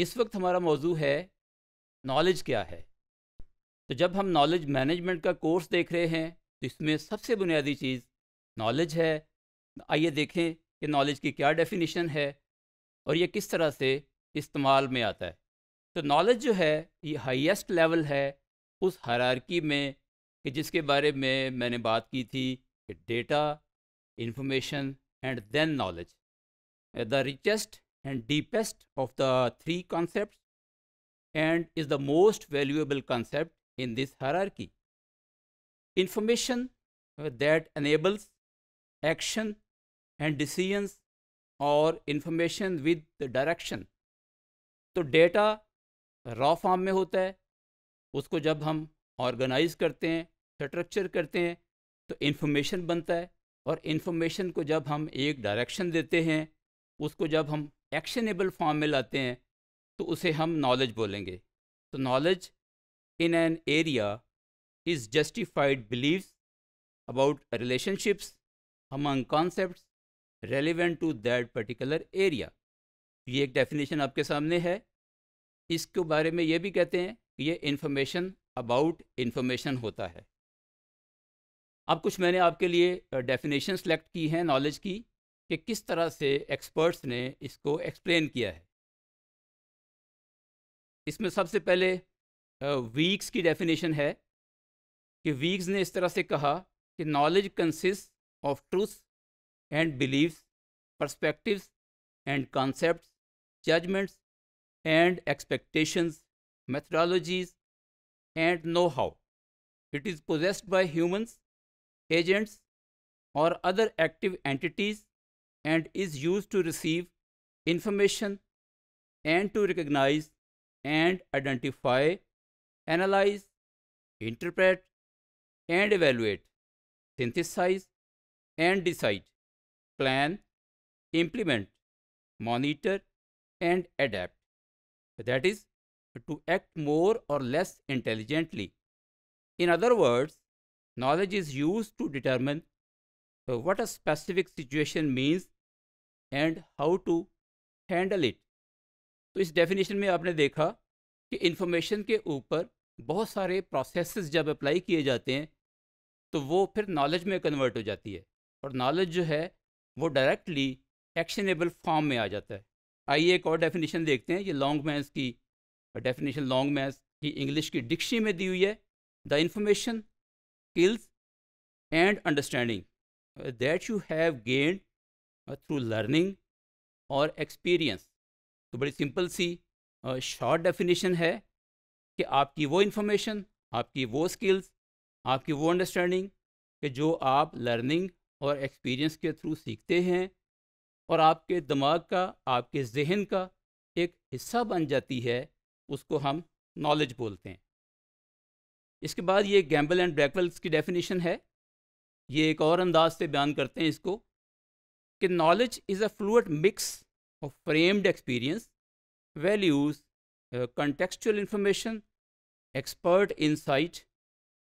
इस वक्त हमारा मौजू है नॉलेज क्या है तो जब हम नॉलेज मैनेजमेंट का कोर्स देख रहे हैं तो इसमें सबसे बुनियादी चीज़ नॉलेज है आइए देखें कि नॉलेज की क्या डेफिनेशन है और ये किस तरह से इस्तेमाल में आता है तो नॉलेज जो है ये हाईएस्ट लेवल है उस हरारकी में कि जिसके बारे में मैंने बात की थी कि data information and then knowledge the richest and deepest of the three concepts and is the most valuable concept in this hierarchy. Information uh, that enables action and decisions or और information with direction so data raw form mein hota hai usko jab hum organize karte hain structure karte hain to information banta hai aur information ko jab hum ek direction dete hain usko jab hum actionable form में लाते हैं तो उसे हम knowledge बोलेंगे तो knowledge in an area is justified beliefs about relationships among concept relevant to that particular area ये एक डेफिनेशन आपके सामने है इसके बारे में ये भी कहते हैं कि ये इन्फॉर्मेशन अबाउट इन्फॉर्मेशन होता है अब कुछ मैंने आपके लिए डेफिनेशन सेलेक्ट की हैं नॉलेज की कि किस तरह से एक्सपर्ट्स ने इसको एक्सप्लेन किया है इसमें सबसे पहले वीक्स की डेफिनेशन है कि वीक्स ने इस तरह से कहा कि knowledge consist of truth and beliefs perspectives and concept judgments and expectations methodologies and know how it is possessed by humans, agents और other active entities and is used to receive information and to recognize and identify, analyze, interpret, and evaluate, synthesize, and decide, plan, implement, monitor, and adapt. That is, to act more or less intelligently. In other words, knowledge is used to determine uh, what a specific situation means and how to handle it तो इस definition में आपने देखा कि information के ऊपर बहुत सारे प्रोसेस जब अप्लाई किए जाते हैं तो वो फिर नॉलेज में कन्वर्ट हो जाती है और नॉलेज जो है वो डायरेक्टली एक्शनेबल फॉर्म में आ जाता है आइए एक और डेफिनेशन देखते हैं ये लॉन्ग मैंस की डेफिनेशन लॉन्ग मैंस की इंग्लिश की डिक्शनी में दी हुई है the information skills and understanding that you have gained through learning और एक्सपीरियंस तो बड़ी सिंपल सी शॉर्ट डेफिनेशन है कि आपकी वो इन्फॉर्मेशन आपकी वो स्किल्स आपकी वो अंडरस्टैंडिंग कि जो आप लर्निंग और एक्सपीरियंस के थ्रू सीखते हैं और आपके दिमाग का आपके जहन का एक हिस्सा बन जाती है उसको हम नॉलेज बोलते हैं इसके बाद ये गैम्बल एंड ब्रैकवेल्स की डेफिनेशन है ये एक और अंदाज से बयान करते हैं इसको Knowledge is a fluid mix of framed experience, values, uh, contextual information, expert insight,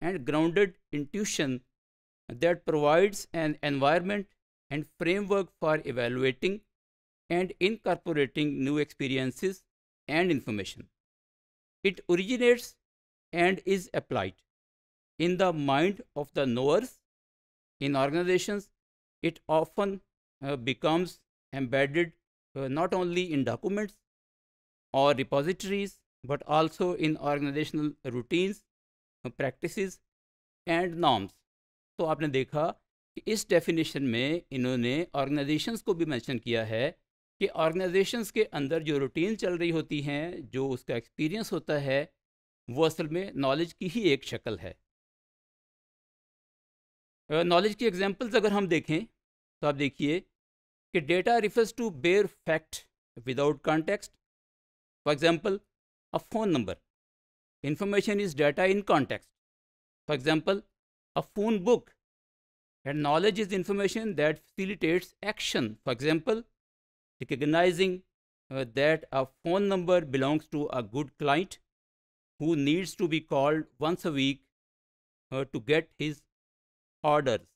and grounded intuition that provides an environment and framework for evaluating and incorporating new experiences and information. It originates and is applied in the mind of the knowers. In organizations, it often uh, becomes embedded uh, not only in documents or repositories but also in organizational routines uh, practices and norms तो आपने देखा कि इस definition में इन्होंने organisations को भी mention किया है कि ऑर्गेनाइजेशंस के अंदर जो रूटीन चल रही होती हैं जो उसका एक्सपीरियंस होता है वो असल में नॉलेज की ही एक शक्ल है नॉलेज की एग्जांपल्स अगर हम देखें तो आप देखिए कि data refers to bare fact without context for example a phone number information is data in context for example a phone book and knowledge is information that facilitates action for example recognizing that a phone number belongs to a good client who needs to be called once a week to get his order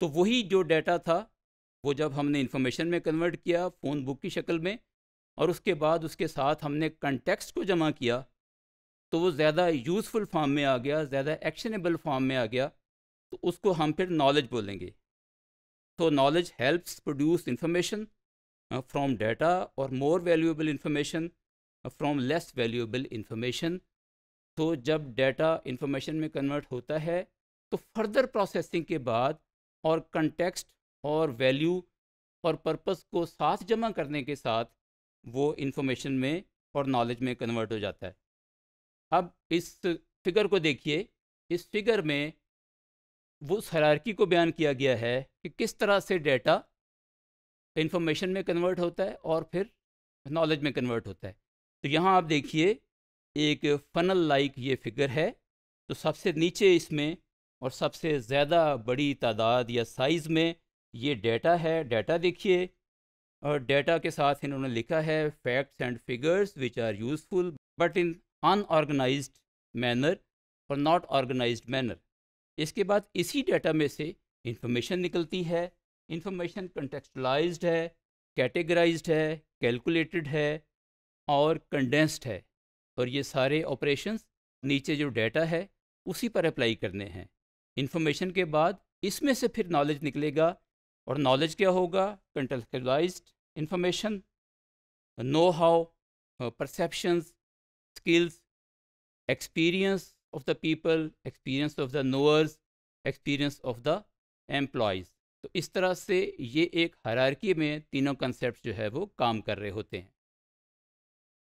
तो वही जो data था वो जब हमने information में convert किया phone book की शक्ल में और उसके बाद उसके साथ हमने कंटेक्स्ट को जमा किया तो वो ज़्यादा यूज़फुल फॉर्म में आ गया ज़्यादा एक्शनेबल फॉर्म में आ गया तो उसको हम फिर नॉलेज बोलेंगे तो knowledge helps produce information from data और more valuable information from less valuable information तो जब डाटा इन्फॉर्मेशन में कन्वर्ट होता है तो फर्दर प्रोसेसिंग के बाद और कंटेक्स्ट और वैल्यू और पर्पस को साथ जमा करने के साथ वो इन्फॉर्मेशन में और नॉलेज में कन्वर्ट हो जाता है अब इस फिगर को देखिए इस फिगर में वो उस हरारकी को बयान किया गया है कि किस तरह से डेटा इन्फॉर्मेशन में कन्वर्ट होता है और फिर नॉलेज में कन्वर्ट होता है तो यहाँ आप देखिए एक फनल लाइक ये फिगर है तो सबसे नीचे इसमें और सबसे ज़्यादा बड़ी तादाद या साइज़ में ये डेटा है डेटा देखिए और डेटा के साथ इन्होंने लिखा है facts and figures which are useful but in unorganised manner और नॉट ऑर्गेनाइज मैनर इसके बाद इसी डेटा में से इंफॉर्मेशन निकलती है इंफॉर्मेशन कंटेक्चुलाइज्ड है कैटेगराइज है कैलकुलेटेड है और कंडेंस्ड है और ये सारे ऑपरेशंस नीचे जो डेटा है उसी पर अप्लाई करने हैं इंफॉर्मेशन के बाद इसमें से फिर नॉलेज निकलेगा और नॉलेज क्या होगा contextualised information know how perceptions skills experience of the people experience of the knowers experience of the employees तो इस तरह से ये एक हरारकी में तीनों कंसेप्ट जो है वो काम कर रहे होते हैं